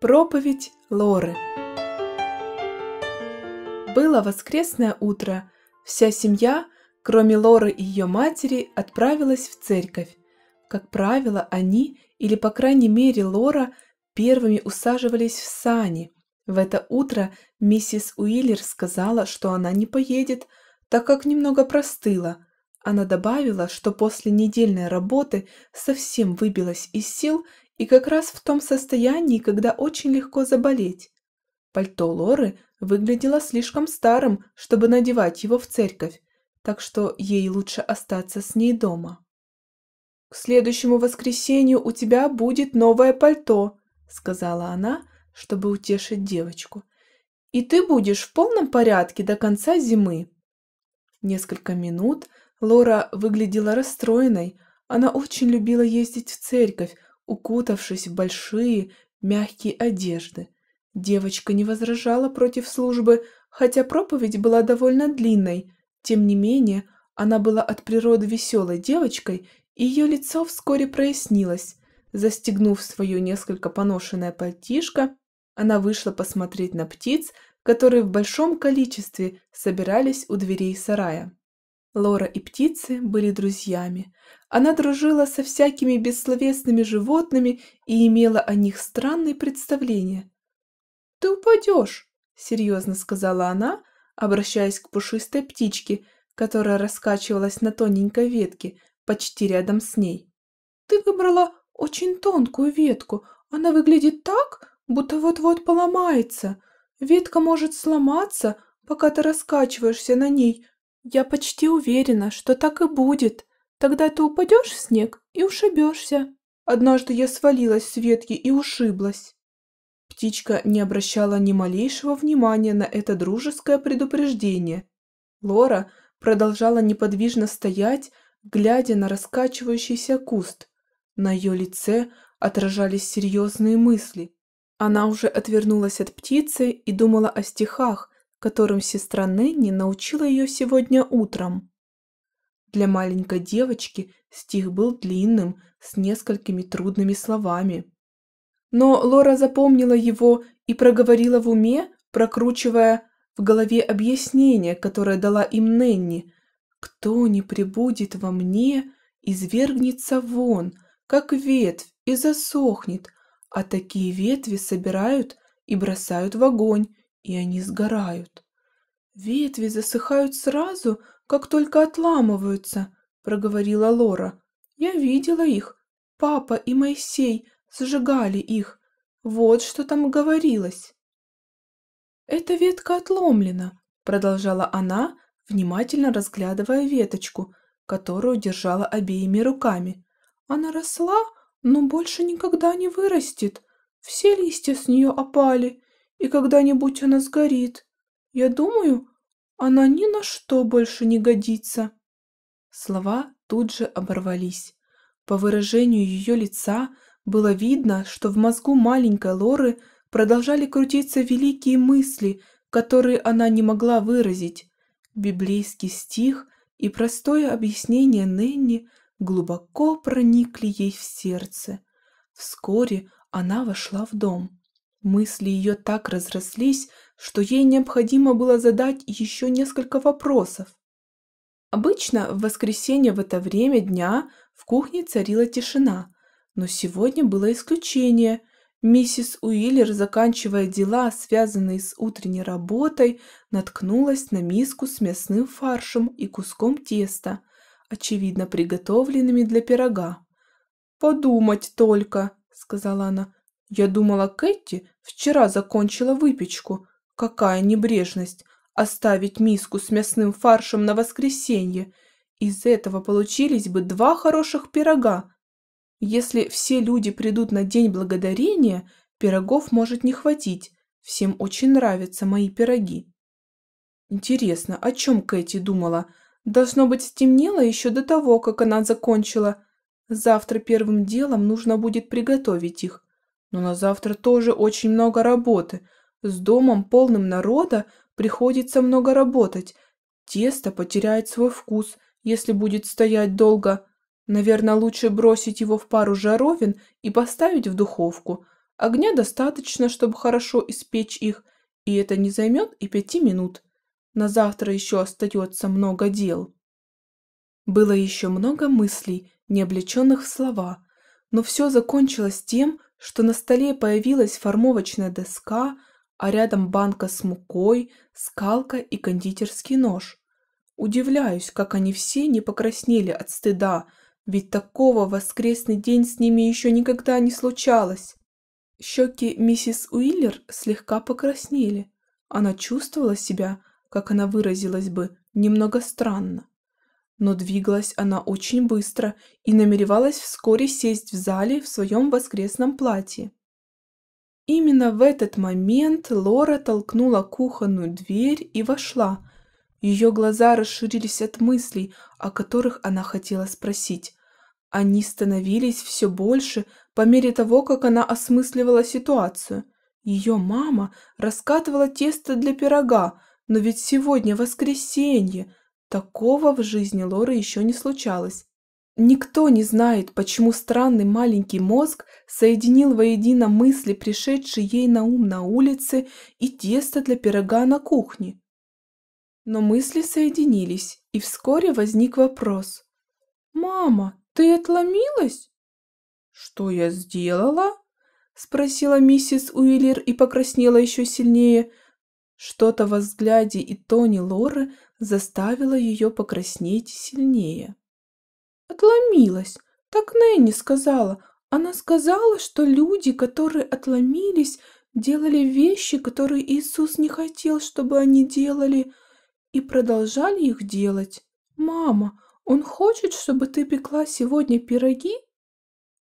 Проповедь Лоры Было воскресное утро. Вся семья, кроме Лоры и ее матери, отправилась в церковь. Как правило, они, или по крайней мере Лора, первыми усаживались в сани. В это утро миссис Уиллер сказала, что она не поедет, так как немного простыла. Она добавила, что после недельной работы совсем выбилась из сил – и как раз в том состоянии, когда очень легко заболеть. Пальто Лоры выглядело слишком старым, чтобы надевать его в церковь, так что ей лучше остаться с ней дома. «К следующему воскресенью у тебя будет новое пальто», — сказала она, чтобы утешить девочку. «И ты будешь в полном порядке до конца зимы». Несколько минут Лора выглядела расстроенной. Она очень любила ездить в церковь, укутавшись в большие, мягкие одежды. Девочка не возражала против службы, хотя проповедь была довольно длинной. Тем не менее, она была от природы веселой девочкой, и ее лицо вскоре прояснилось. Застегнув свое несколько поношенное пальтишко, она вышла посмотреть на птиц, которые в большом количестве собирались у дверей сарая. Лора и птицы были друзьями. Она дружила со всякими бессловесными животными и имела о них странные представления. «Ты упадешь!» – серьезно сказала она, обращаясь к пушистой птичке, которая раскачивалась на тоненькой ветке, почти рядом с ней. «Ты выбрала очень тонкую ветку. Она выглядит так, будто вот-вот поломается. Ветка может сломаться, пока ты раскачиваешься на ней, «Я почти уверена, что так и будет. Тогда ты упадешь в снег и ушибешься». Однажды я свалилась с ветки и ушиблась. Птичка не обращала ни малейшего внимания на это дружеское предупреждение. Лора продолжала неподвижно стоять, глядя на раскачивающийся куст. На ее лице отражались серьезные мысли. Она уже отвернулась от птицы и думала о стихах, которым сестра Нэнни научила ее сегодня утром. Для маленькой девочки стих был длинным, с несколькими трудными словами. Но Лора запомнила его и проговорила в уме, прокручивая в голове объяснение, которое дала им Нэнни. «Кто не прибудет во мне, извергнется вон, как ветвь, и засохнет, а такие ветви собирают и бросают в огонь, и они сгорают. Ветви засыхают сразу, как только отламываются, проговорила Лора. Я видела их. Папа и Моисей сжигали их. Вот что там говорилось. Эта ветка отломлена, продолжала она, внимательно разглядывая веточку, которую держала обеими руками. Она росла, но больше никогда не вырастет. Все листья с нее опали, и когда-нибудь она сгорит. Я думаю, она ни на что больше не годится. Слова тут же оборвались. По выражению ее лица было видно, что в мозгу маленькой Лоры продолжали крутиться великие мысли, которые она не могла выразить. Библейский стих и простое объяснение Нэнни глубоко проникли ей в сердце. Вскоре она вошла в дом. Мысли ее так разрослись, что ей необходимо было задать еще несколько вопросов. Обычно в воскресенье в это время дня в кухне царила тишина, но сегодня было исключение – Миссис Уиллер, заканчивая дела, связанные с утренней работой, наткнулась на миску с мясным фаршем и куском теста, очевидно приготовленными для пирога. «Подумать только», — сказала она, я думала, Кэти вчера закончила выпечку. Какая небрежность оставить миску с мясным фаршем на воскресенье. Из этого получились бы два хороших пирога. Если все люди придут на День Благодарения, пирогов может не хватить. Всем очень нравятся мои пироги. Интересно, о чем Кэти думала? Должно быть, стемнело еще до того, как она закончила. Завтра первым делом нужно будет приготовить их. Но на завтра тоже очень много работы. С домом, полным народа, приходится много работать. Тесто потеряет свой вкус, если будет стоять долго. Наверное, лучше бросить его в пару жаровин и поставить в духовку. Огня достаточно, чтобы хорошо испечь их, и это не займет и пяти минут. На завтра еще остается много дел. Было еще много мыслей, не облеченных в слова, но все закончилось тем, что на столе появилась формовочная доска, а рядом банка с мукой, скалка и кондитерский нож. Удивляюсь, как они все не покраснели от стыда, ведь такого воскресный день с ними еще никогда не случалось. Щеки миссис Уиллер слегка покраснели. Она чувствовала себя, как она выразилась бы, немного странно но двигалась она очень быстро и намеревалась вскоре сесть в зале в своем воскресном платье. Именно в этот момент Лора толкнула кухонную дверь и вошла. Ее глаза расширились от мыслей, о которых она хотела спросить. Они становились все больше по мере того, как она осмысливала ситуацию. Ее мама раскатывала тесто для пирога, но ведь сегодня воскресенье, Такого в жизни Лоры еще не случалось. Никто не знает, почему странный маленький мозг соединил воедино мысли, пришедшие ей на ум на улице, и тесто для пирога на кухне. Но мысли соединились, и вскоре возник вопрос. «Мама, ты отломилась?» «Что я сделала?» – спросила миссис Уиллер и покраснела еще сильнее. Что-то во взгляде и тоне Лоры заставило ее покраснеть сильнее. «Отломилась! Так Нэнни сказала. Она сказала, что люди, которые отломились, делали вещи, которые Иисус не хотел, чтобы они делали, и продолжали их делать. Мама, он хочет, чтобы ты пекла сегодня пироги?»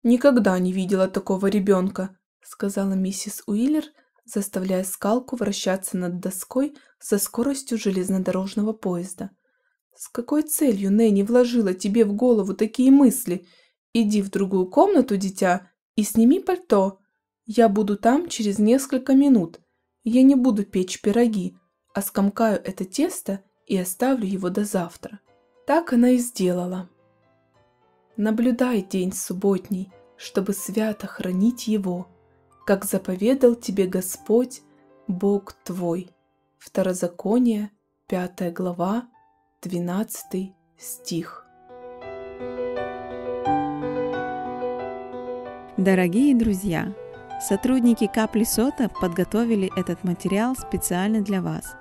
«Никогда не видела такого ребенка», — сказала миссис Уиллер, — заставляя скалку вращаться над доской со скоростью железнодорожного поезда. «С какой целью Нэнни вложила тебе в голову такие мысли? Иди в другую комнату, дитя, и сними пальто. Я буду там через несколько минут. Я не буду печь пироги, а скомкаю это тесто и оставлю его до завтра». Так она и сделала. Наблюдай день субботний, чтобы свято хранить его – как заповедал тебе Господь, Бог твой». Второзаконие, 5 глава, 12 стих. Дорогие друзья, сотрудники Капли Сота подготовили этот материал специально для вас.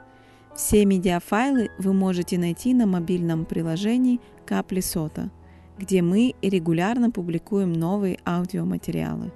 Все медиафайлы вы можете найти на мобильном приложении Капли Сота, где мы регулярно публикуем новые аудиоматериалы.